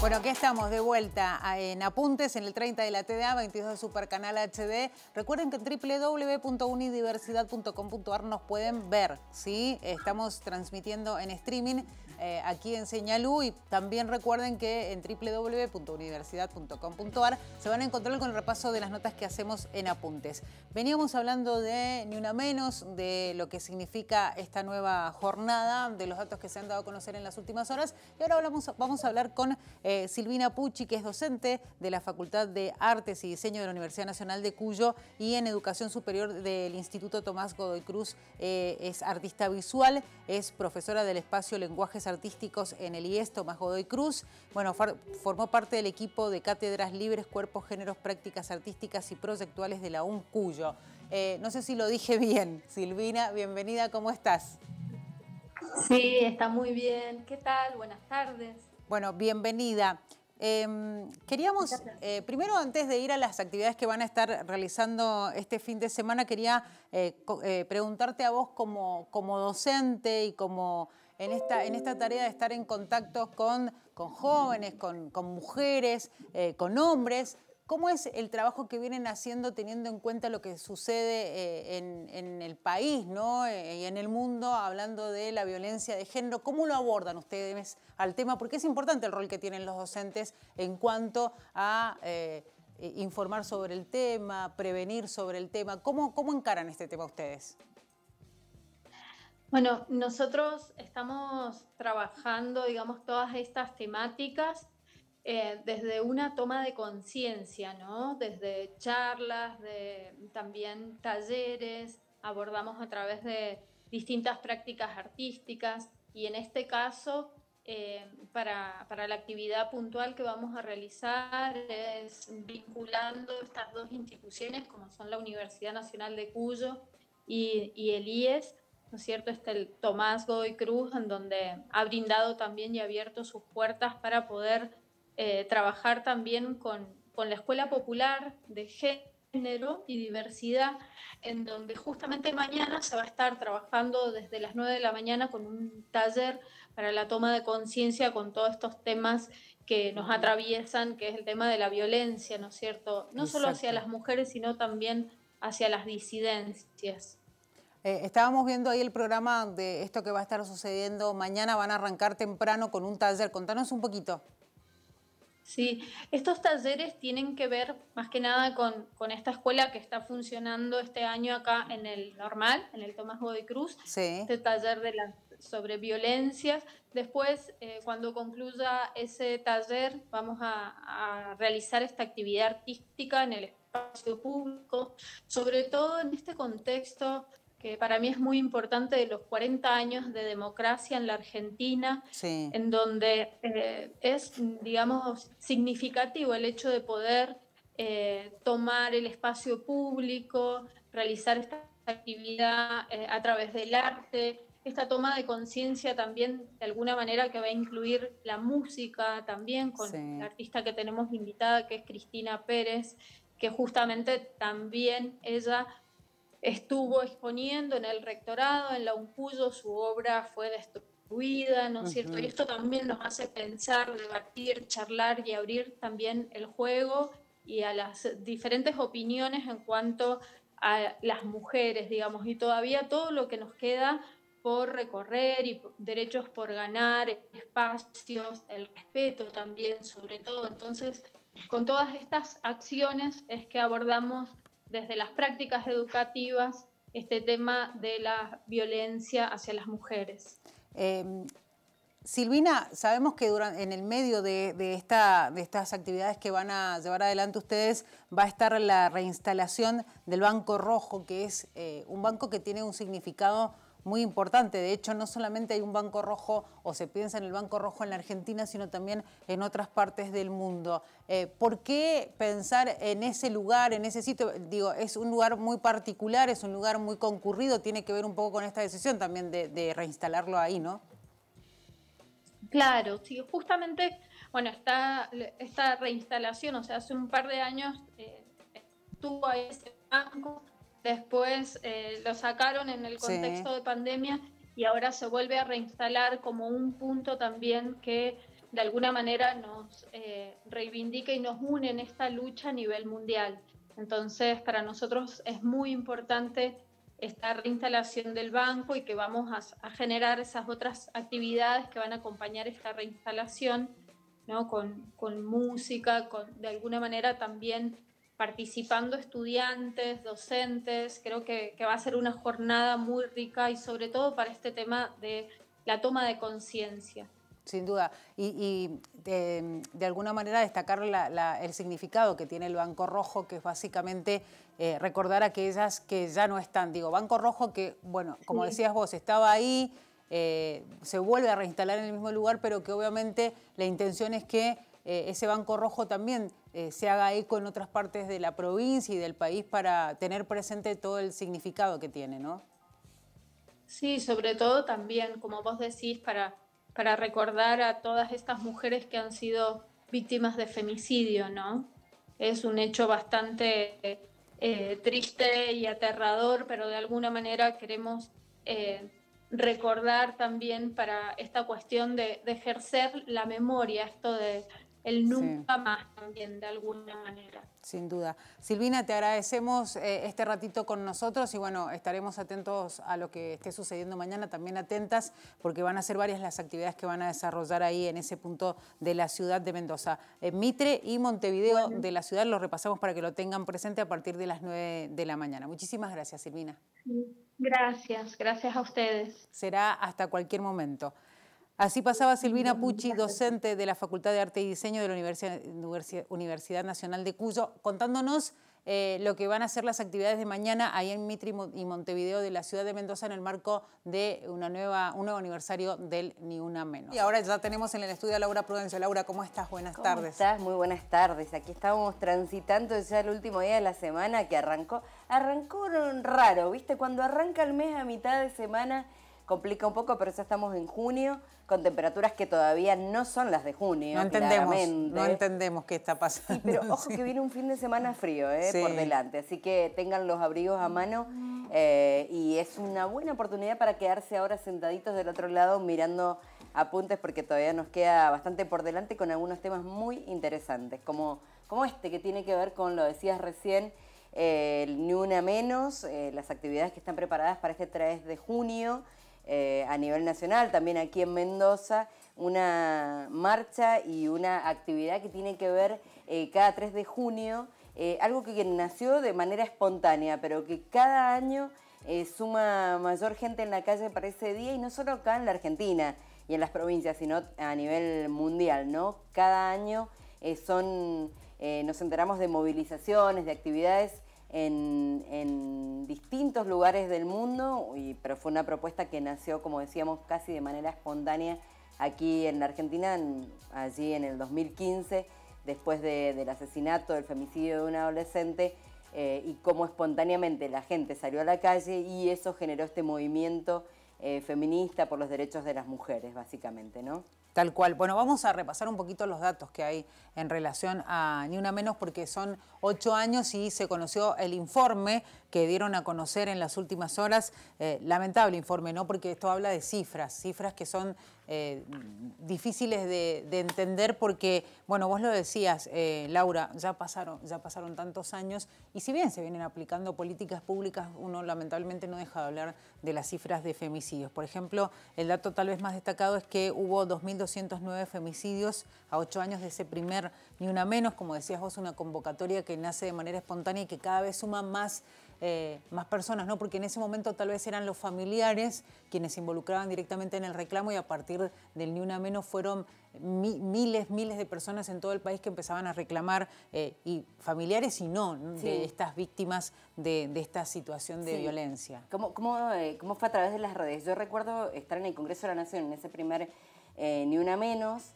Bueno, aquí estamos de vuelta en Apuntes en el 30 de la TDA, 22 de Supercanal HD. Recuerden que en www.unidiversidad.com.ar nos pueden ver, ¿sí? Estamos transmitiendo en streaming eh, aquí en Señalú y también recuerden que en www.universidad.com.ar se van a encontrar con el repaso de las notas que hacemos en apuntes. Veníamos hablando de ni una menos, de lo que significa esta nueva jornada, de los datos que se han dado a conocer en las últimas horas y ahora vamos a hablar con eh, Silvina Pucci, que es docente de la Facultad de Artes y Diseño de la Universidad Nacional de Cuyo y en Educación Superior del Instituto Tomás Godoy Cruz, eh, es artista visual, es profesora del espacio Lenguajes artísticos en el IES, Tomás Godoy Cruz. Bueno, formó parte del equipo de cátedras libres, cuerpos, géneros, prácticas artísticas y proyectuales de la UNCUYO. Eh, no sé si lo dije bien. Silvina, bienvenida, ¿cómo estás? Sí, está muy bien. ¿Qué tal? Buenas tardes. Bueno, bienvenida. Em, queríamos, eh, primero antes de ir a las actividades que van a estar realizando este fin de semana, quería eh, preguntarte a vos como, como docente y como en esta, tarea de estar en contacto con, jóvenes, con, mujeres, eh, con hombres. ¿Cómo es el trabajo que vienen haciendo teniendo en cuenta lo que sucede eh, en, el país eh, y en el mundo, hablando de la violencia de género? ¿Cómo lo abordan ustedes al tema? Porque es importante el rol que tienen los docentes en cuanto a informar sobre el tema, prevenir sobre el tema. ¿Cómo, cómo encaran este tema ustedes? Bueno, nosotros estamos trabajando, digamos, todas estas temáticas eh, desde una toma de conciencia, ¿no? Desde charlas, de, también talleres, abordamos a través de distintas prácticas artísticas y en este caso, eh, para, la actividad puntual que vamos a realizar es vinculando estas dos instituciones como son la Universidad Nacional de Cuyo y el IES ¿no es cierto? Está el Tomás Godoy Cruz, en donde ha brindado también y abierto sus puertas para poder eh, trabajar también con, la Escuela Popular de Género y Diversidad, en donde justamente mañana se va a estar trabajando desde las 9 de la mañana con un taller para la toma de conciencia con todos estos temas que nos atraviesan, que es el tema de la violencia, ¿no es cierto? No solo hacia las mujeres, sino también hacia las disidencias. Eh, estábamos viendo ahí el programa de esto que va a estar sucediendo mañana, van a arrancar temprano con un taller, contanos un poquito. Sí, estos talleres tienen que ver más que nada con, esta escuela que está funcionando este año acá en el normal, en el Tomás Godoy Cruz, sí. este taller de la, sobre violencias. Después, eh, cuando concluya ese taller, vamos a realizar esta actividad artística en el espacio público, sobre todo en este contexto que para mí es muy importante de los 40 años de democracia en la Argentina, en donde eh, es, digamos, significativo el hecho de poder eh, tomar el espacio público, realizar esta actividad eh, a través del arte, esta toma de conciencia también de alguna manera que va a incluir la música también con la artista que tenemos invitada, que es Cristina Pérez, que justamente también ella estuvo exponiendo en el rectorado, en la UNCUYO, su obra fue destruida, ¿no es cierto? Y esto también nos hace pensar, debatir, charlar y abrir también el juego y a las diferentes opiniones en cuanto a las mujeres, digamos, y todavía todo lo que nos queda por recorrer y derechos por ganar, espacios, el respeto también, sobre todo. Entonces, con todas estas acciones es que abordamos desde las prácticas educativas este tema de la violencia hacia las mujeres. Em, Silvina, sabemos que durante, en el medio de, estas actividades que van a llevar adelante ustedes va a estar la reinstalación del Banco Rojo, que es eh, un banco que tiene un significado muy importante. De hecho, no solamente hay un banco rojo o se piensa en el banco rojo en la Argentina, sino también en otras partes del mundo. Eh, ¿Por qué pensar en ese lugar, en ese sitio? Digo, es un lugar muy particular, es un lugar muy concurrido, tiene que ver un poco con esta decisión también de, reinstalarlo ahí, ¿no? Claro, sí, justamente, bueno, está esta reinstalación, o sea, hace un par de años eh, estuvo ese banco después eh, lo sacaron en el contexto de pandemia y ahora se vuelve a reinstalar como un punto también que de alguna manera nos eh, reivindica y nos une en esta lucha a nivel mundial. Entonces, para nosotros es muy importante esta reinstalación del banco y que vamos a, a generar esas otras actividades que van a acompañar esta reinstalación, ¿no? con, con música, con, de alguna manera también participando estudiantes, docentes. Creo que, va a ser una jornada muy rica y sobre todo para este tema de la toma de conciencia. Sin duda. Y, eh, de, alguna manera destacar el significado que tiene el Banco Rojo, que es básicamente eh, recordar a aquellas que ya no están. Digo, Banco Rojo que, bueno, como decías vos, estaba ahí, eh, se vuelve a reinstalar en el mismo lugar, pero que obviamente la intención es que eh, ese Banco Rojo también eh, se haga eco en otras partes de la provincia y del país para tener presente todo el significado que tiene, ¿no? Sí, sobre todo también, como vos decís, para, para recordar a todas estas mujeres que han sido víctimas de femicidio, ¿no? Es un hecho bastante eh, triste y aterrador, pero de alguna manera queremos recordar también para esta cuestión de, de, ejercer la memoria, esto de el nunca más también de alguna manera. Sin duda. Silvina, te agradecemos eh, este ratito con nosotros y bueno, estaremos atentos a lo que esté sucediendo mañana, también atentas porque van a ser varias las actividades que van a desarrollar ahí en ese punto de la ciudad de Mendoza. Mitre y Montevideo de la ciudad lo repasamos para que lo tengan presente a partir de las 9 de la mañana. Muchísimas gracias, Silvina. Gracias, gracias a ustedes. Será hasta cualquier momento. Así pasaba Silvina Pucci, docente de la Facultad de Arte y Diseño de la Universidad, Nacional de Cuyo, contándonos eh, lo que van a ser las actividades de mañana ahí en Mitri y Montevideo de la ciudad de Mendoza en el marco de un nuevo aniversario del Ni Una Menos. Y ahora ya tenemos en el estudio a Laura Prudencio. Laura, ¿cómo estás? Buenas tardes. Muy buenas tardes. Aquí estamos transitando ya el último día de la semana que arrancó. Arrancó raro, ¿viste? Cuando arranca el mes a mitad de semana complica un poco, pero ya estamos en junio, con temperaturas que todavía no son las de junio. No entendemos, no entendemos qué está pasando. pero ojo que viene un fin de semana frío ¿eh? por delante, así que tengan los abrigos a mano eh, y es una buena oportunidad para quedarse ahora sentaditos del otro lado mirando apuntes porque todavía nos queda bastante por delante con algunos temas muy interesantes, como, como este que tiene que ver con, lo decías recién, el ni una menos, eh, las actividades que están preparadas para este 3 de junio. Eh, a nivel nacional, también aquí en Mendoza, una marcha y una actividad que tiene que ver eh, cada 3 de junio, eh, algo que nació de manera espontánea, pero que cada año suma mayor gente en la calle para ese día y no solo acá en la Argentina y en las provincias, sino a nivel mundial, ¿no? Cada año son, nos enteramos de movilizaciones, de actividades en, distintos lugares del mundo, pero fue una propuesta que nació, como decíamos, casi de manera espontánea aquí en la Argentina, allí en el 2015, después del asesinato, del femicidio de una adolescente, eh, y cómo espontáneamente la gente salió a la calle y eso generó este movimiento eh, feminista por los derechos de las mujeres, básicamente, Tal cual. Bueno, vamos a repasar un poquito los datos que hay en relación a Ni Una Menos, porque son ocho años y se conoció el informe que dieron a conocer en las últimas horas. Eh, lamentable informe, ¿no? Porque esto habla de cifras, cifras que son eh, difíciles de, entender porque, bueno, vos lo decías, eh, Laura, ya pasaron, ya pasaron tantos años y si bien se vienen aplicando políticas públicas, uno lamentablemente no deja de hablar de las cifras de femicidios. Por ejemplo, el dato tal vez más destacado es que hubo 2.209 femicidios a ocho años de ese primer Ni Una Menos, como decías vos, una convocatoria que nace de manera espontánea y que cada vez suma más eh, más personas, ¿no? Porque en ese momento tal vez eran los familiares quienes se involucraban directamente en el reclamo y a partir del Ni Una Menos fueron miles, miles de personas en todo el país que empezaban a reclamar, eh, y familiares y no, de estas víctimas de, esta situación de violencia. ¿Cómo, eh, cómo, fue a través de las redes? Yo recuerdo estar en el Congreso de la Nación, en ese primer Ni Una Menos.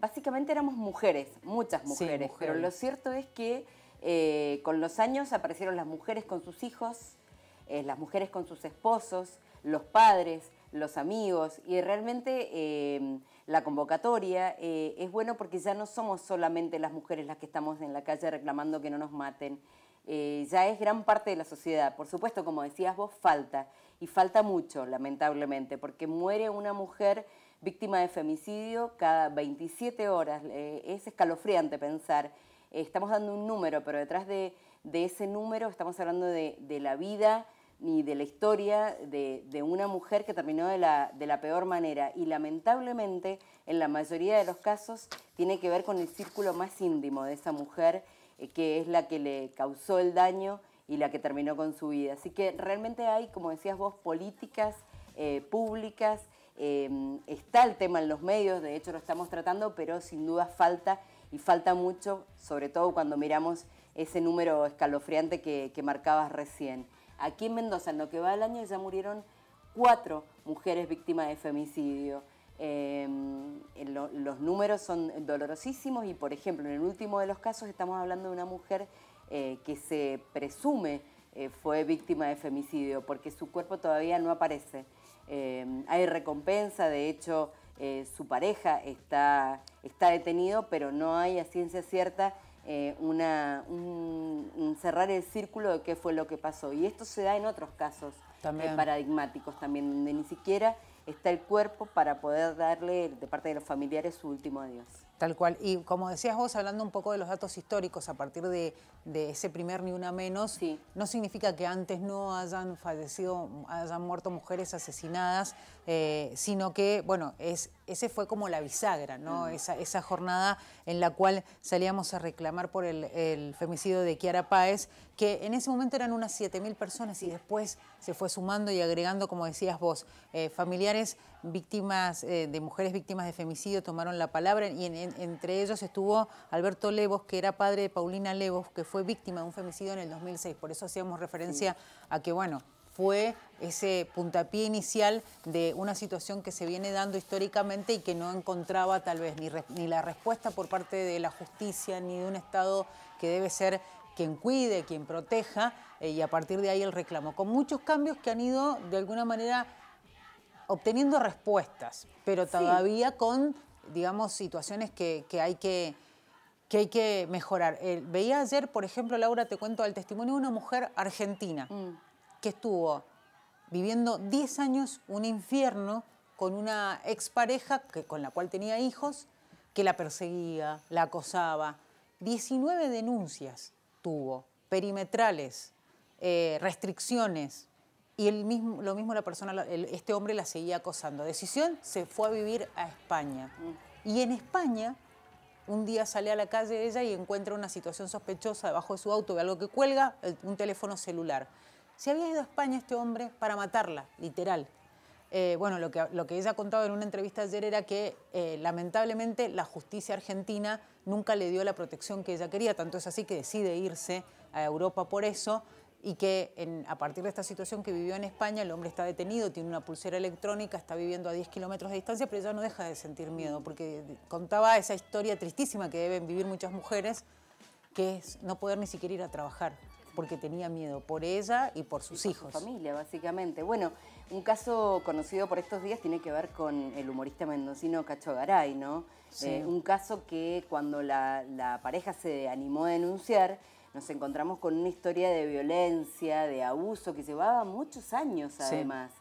básicamente éramos mujeres, muchas mujeres, pero lo cierto es que eh, con los años aparecieron las mujeres con sus hijos, eh, las mujeres con sus esposos, los padres, los amigos, y realmente em, la convocatoria eh, es bueno porque ya no somos solamente las mujeres las que estamos en la calle reclamando que no nos maten, ya es gran parte de la sociedad. Por supuesto, como decías vos, falta, y falta mucho, lamentablemente, porque muere una mujer víctima de femicidio cada 27 horas, es escalofriante pensar estamos dando un número, pero detrás de, ese número estamos hablando de, la vida ni de la historia de, una mujer que terminó de la, peor manera. Y lamentablemente, en la mayoría de los casos, tiene que ver con el círculo más íntimo de esa mujer, eh, que es la que le causó el daño y la que terminó con su vida. Así que realmente hay, como decías vos, políticas eh, públicas. Eh, está el tema en los medios, de hecho lo estamos tratando, pero sin duda falta y falta mucho, sobre todo cuando miramos ese número escalofriante que, marcabas recién. Aquí en Mendoza, en lo que va del año, ya murieron cuatro mujeres víctimas de femicidio. Em, los números son dolorosísimos y, por ejemplo, en el último de los casos estamos hablando de una mujer eh, que se presume eh, fue víctima de femicidio porque su cuerpo todavía no aparece. Em, hay recompensa, de hecho, eh, su pareja está, está detenido, pero no hay a ciencia cierta eh, una, un, cerrar el círculo de qué fue lo que pasó. Y esto se da en otros casos eh, paradigmáticos también, donde ni siquiera está el cuerpo para poder darle de parte de los familiares su último adiós. Tal cual. Y como decías vos, hablando un poco de los datos históricos a partir de, ese primer ni una menos, no significa que antes no hayan fallecido, hayan muerto mujeres asesinadas, eh, sino que, bueno, es, ese fue como la bisagra, ¿no? Esa, jornada en la cual salíamos a reclamar por el, femicidio de Kiara Páez, que en ese momento eran unas 7.000 personas y después se fue sumando y agregando, como decías vos, eh, familiares víctimas, eh, de mujeres víctimas de femicidio tomaron la palabra y entre ellos estuvo Alberto Levos, que era padre de Paulina Levos, que fue víctima de un femicidio en el 2006. Por eso hacíamos referencia a que, bueno, fue ese puntapié inicial de una situación que se viene dando históricamente y que no encontraba tal vez ni, la respuesta por parte de la justicia ni de un Estado que debe ser quien cuide, quien proteja, eh, y a partir de ahí el reclamo, con muchos cambios que han ido de alguna manera obteniendo respuestas, pero todavía con, digamos, situaciones que, hay que que hay que mejorar. veía ayer, por ejemplo, Laura, te cuento el testimonio de una mujer argentina mm. que estuvo viviendo 10 años un infierno con una expareja que, con la cual tenía hijos, que la perseguía, la acosaba. 19 denuncias tuvo, perimetrales, eh, restricciones, y el mismo, lo mismo la persona, este hombre la seguía acosando. Decisión, se fue a vivir a España. Mm. Y en España, un día sale a la calle ella y encuentra una situación sospechosa debajo de su auto, ve algo que cuelga, un teléfono celular. Se había ido a España este hombre para matarla, literal. Eh, bueno, lo que, ella ha contado en una entrevista ayer era que eh, lamentablemente la justicia argentina nunca le dio la protección que ella quería, tanto es así que decide irse a Europa por eso y que en, a partir de esta situación que vivió en España, el hombre está detenido, tiene una pulsera electrónica, está viviendo a 10 kilómetros de distancia, pero ella no deja de sentir miedo, porque contaba esa historia tristísima que deben vivir muchas mujeres, que es no poder ni siquiera ir a trabajar, porque tenía miedo por ella y por sus y por hijos. Su familia, básicamente. Bueno, un caso conocido por estos días tiene que ver con el humorista mendocino Cacho Garay, ¿no? Sí. Eh, un caso que cuando la, la pareja se animó a denunciar, nos encontramos con una historia de violencia, de abuso, que llevaba muchos años además.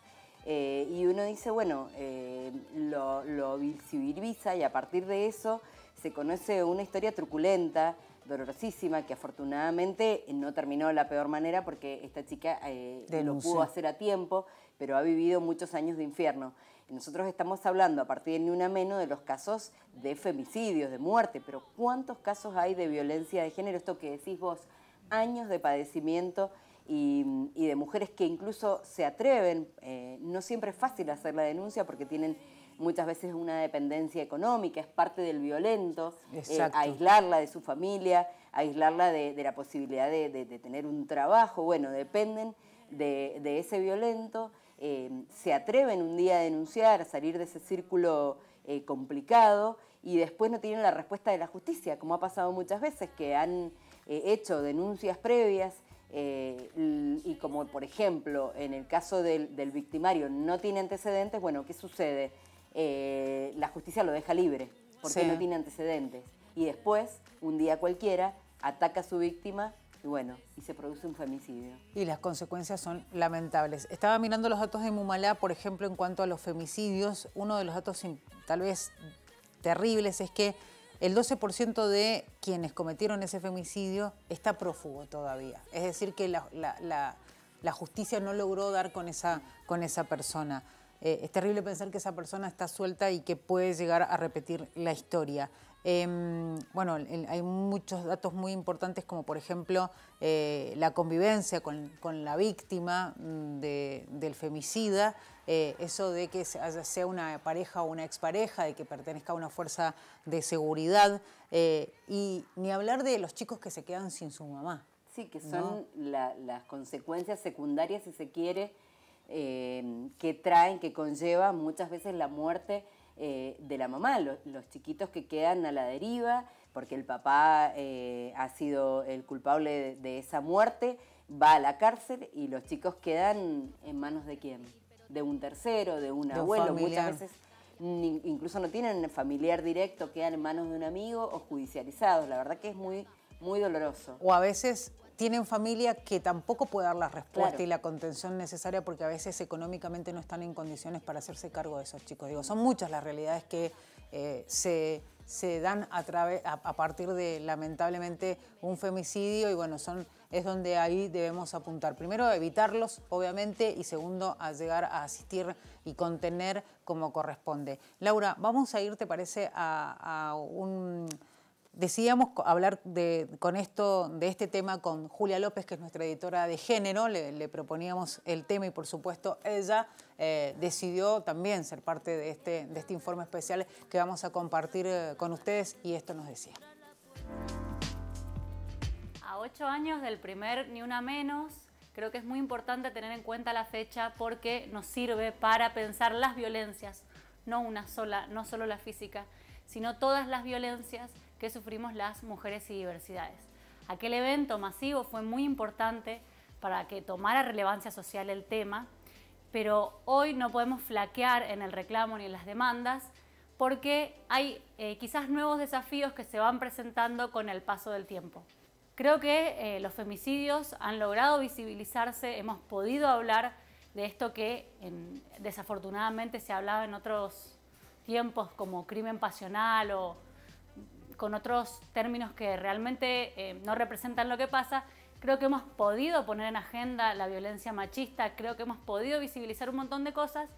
Eh, y uno dice, bueno, eh, lo, civiliza y a partir de eso se conoce una historia truculenta, dolorosísima, que afortunadamente no terminó de la peor manera porque esta chica eh, lo pudo hacer a tiempo, pero ha vivido muchos años de infierno. Nosotros estamos hablando a partir de ni una menos de los casos de femicidios, de muerte, pero ¿cuántos casos hay de violencia de género? Esto que decís vos, años de padecimiento y, de mujeres que incluso se atreven, eh, no siempre es fácil hacer la denuncia porque tienen muchas veces una dependencia económica, es parte del violento, eh, aislarla de su familia, aislarla de, la posibilidad de, tener un trabajo, bueno, dependen de ese violento Em, se atreven un día a denunciar, a salir de ese círculo eh, complicado y después no tienen la respuesta de la justicia, como ha pasado muchas veces, que han eh, hecho denuncias previas eh, y como por ejemplo en el caso del, victimario no tiene antecedentes, bueno, ¿qué sucede? la justicia lo deja libre porque no tiene antecedentes y después, un día cualquiera, ataca a su víctima y bueno, y se produce un femicidio. Y las consecuencias son lamentables. Estaba mirando los datos de Mumalá, por ejemplo, en cuanto a los femicidios. Uno de los datos tal vez terribles es que el 12% de quienes cometieron ese femicidio está prófugo todavía. Es decir, que la, justicia no logró dar con esa, con esa persona. Eh, es terrible pensar que esa persona está suelta y que puede llegar a repetir la historia. Em, bueno, hay muchos datos muy importantes como por ejemplo eh, la convivencia con, la víctima mm, del femicida, eh, eso de que sea una pareja o una expareja, de que pertenezca a una fuerza de seguridad eh, y ni hablar de los chicos que se quedan sin su mamá. Sí, que son las consecuencias secundarias, si se quiere, que traen, que conlleva muchas veces la muerte eh, de la mamá, los, chiquitos que quedan a la deriva porque el papá eh, ha sido el culpable de, esa muerte, va a la cárcel y los chicos quedan en manos de quién? De un tercero, de un abuelo, muchas veces incluso no tienen familiar directo, quedan en manos de un amigo o judicializados. La verdad que es muy, muy doloroso. O a veces tienen familia que tampoco puede dar la respuesta y la contención necesaria porque a veces económicamente no están en condiciones para hacerse cargo de esos chicos. Digo, son muchas las realidades que eh, se, dan a, a, partir de, lamentablemente, un femicidio y bueno, son, es donde ahí debemos apuntar. Primero, evitarlos, obviamente, y segundo, a llegar a asistir y contener como corresponde. Laura, vamos a ir, ¿te parece?, a un Decíamos hablar de, con esto, de este tema con Julia López, que es nuestra editora de género, le, proponíamos el tema y por supuesto ella eh, decidió también ser parte este, de este, informe especial que vamos a compartir eh, con ustedes y esto nos decía. A ocho años del primer Ni Una Menos, creo que es muy importante tener en cuenta la fecha porque nos sirve para pensar las violencias, no una sola, no solo la física, sino todas las violencias que sufrimos las mujeres y diversidades. Aquel evento masivo fue muy importante para que tomara relevancia social el tema, pero hoy no podemos flaquear en el reclamo ni en las demandas porque hay eh, quizás nuevos desafíos que se van presentando con el paso del tiempo. Creo que eh, los femicidios han logrado visibilizarse, hemos podido hablar de esto que desafortunadamente se hablaba en otros tiempos como crimen pasional o con otros términos que realmente eh, no representan lo que pasa, creo que hemos podido poner en agenda la violencia machista, creo que hemos podido visibilizar un montón de cosas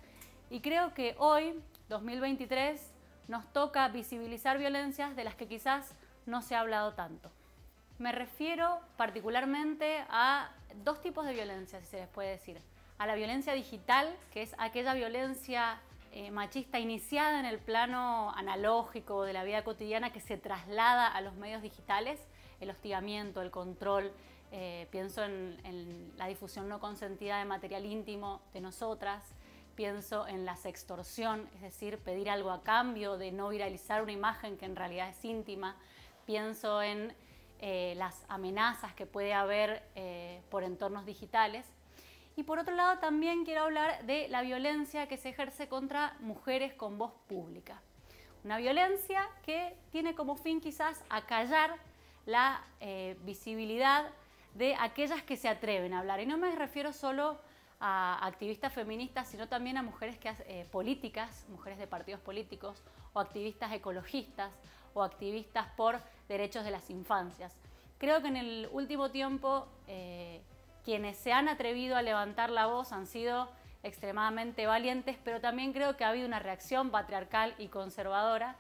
y creo que hoy, 2023, nos toca visibilizar violencias de las que quizás no se ha hablado tanto. Me refiero particularmente a dos tipos de violencia, si se les puede decir. A la violencia digital, que es aquella violencia eh, machista iniciada en el plano analógico de la vida cotidiana que se traslada a los medios digitales, el hostigamiento, el control. Eh, pienso en, la difusión no consentida de material íntimo de nosotras, pienso en la sextorsión, es decir, pedir algo a cambio de no viralizar una imagen que en realidad es íntima, pienso en eh, las amenazas que puede haber por entornos digitales y por otro lado, también quiero hablar de la violencia que se ejerce contra mujeres con voz pública. Una violencia que tiene como fin quizás acallar la eh, visibilidad de aquellas que se atreven a hablar. Y no me refiero solo a activistas feministas, sino también a mujeres que, eh, políticas, mujeres de partidos políticos, o activistas ecologistas, o activistas por derechos de las infancias. Creo que en el último tiempo... Eh, quienes se han atrevido a levantar la voz han sido extremadamente valientes, pero también creo que ha habido una reacción patriarcal y conservadora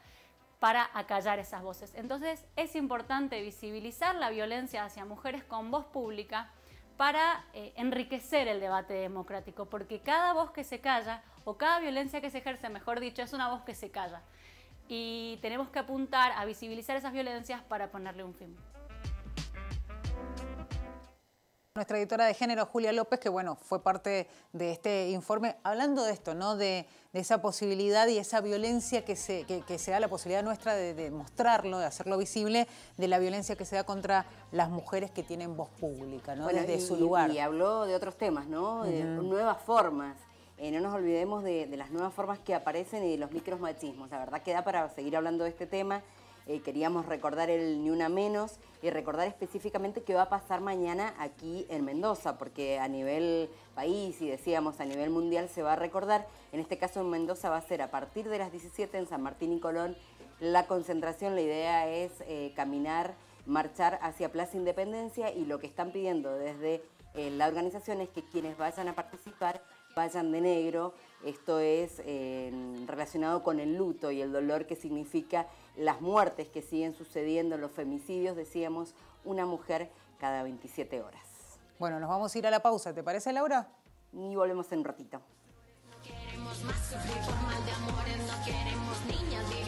para acallar esas voces. Entonces es importante visibilizar la violencia hacia mujeres con voz pública para eh, enriquecer el debate democrático, porque cada voz que se calla, o cada violencia que se ejerce, mejor dicho, es una voz que se calla. Y tenemos que apuntar a visibilizar esas violencias para ponerle un fin. Nuestra editora de género, Julia López, que bueno, fue parte de este informe, hablando de esto, ¿no? De, esa posibilidad y esa violencia que se, que, da, la posibilidad nuestra de, mostrarlo, de hacerlo visible, de la violencia que se da contra las mujeres que tienen voz pública, ¿no? Desde su lugar. Y habló de otros temas, ¿no? De nuevas formas. Eh, no nos olvidemos de, de, las nuevas formas que aparecen y de los micromachismos. La verdad que da para seguir hablando de este tema. Eh, queríamos recordar el Ni Una Menos y recordar específicamente qué va a pasar mañana aquí en Mendoza, porque a nivel país y decíamos a nivel mundial se va a recordar. En este caso en Mendoza va a ser a partir de las 17 en San Martín y Colón la concentración. La idea es eh, caminar, marchar hacia Plaza Independencia y lo que están pidiendo desde eh, la organización es que quienes vayan a participar vayan de negro esto es eh, relacionado con el luto y el dolor que significa las muertes que siguen sucediendo, los femicidios, decíamos, una mujer cada 27 horas. Bueno, nos vamos a ir a la pausa, ¿te parece, Laura? Y volvemos en un ratito. más, de no queremos niñas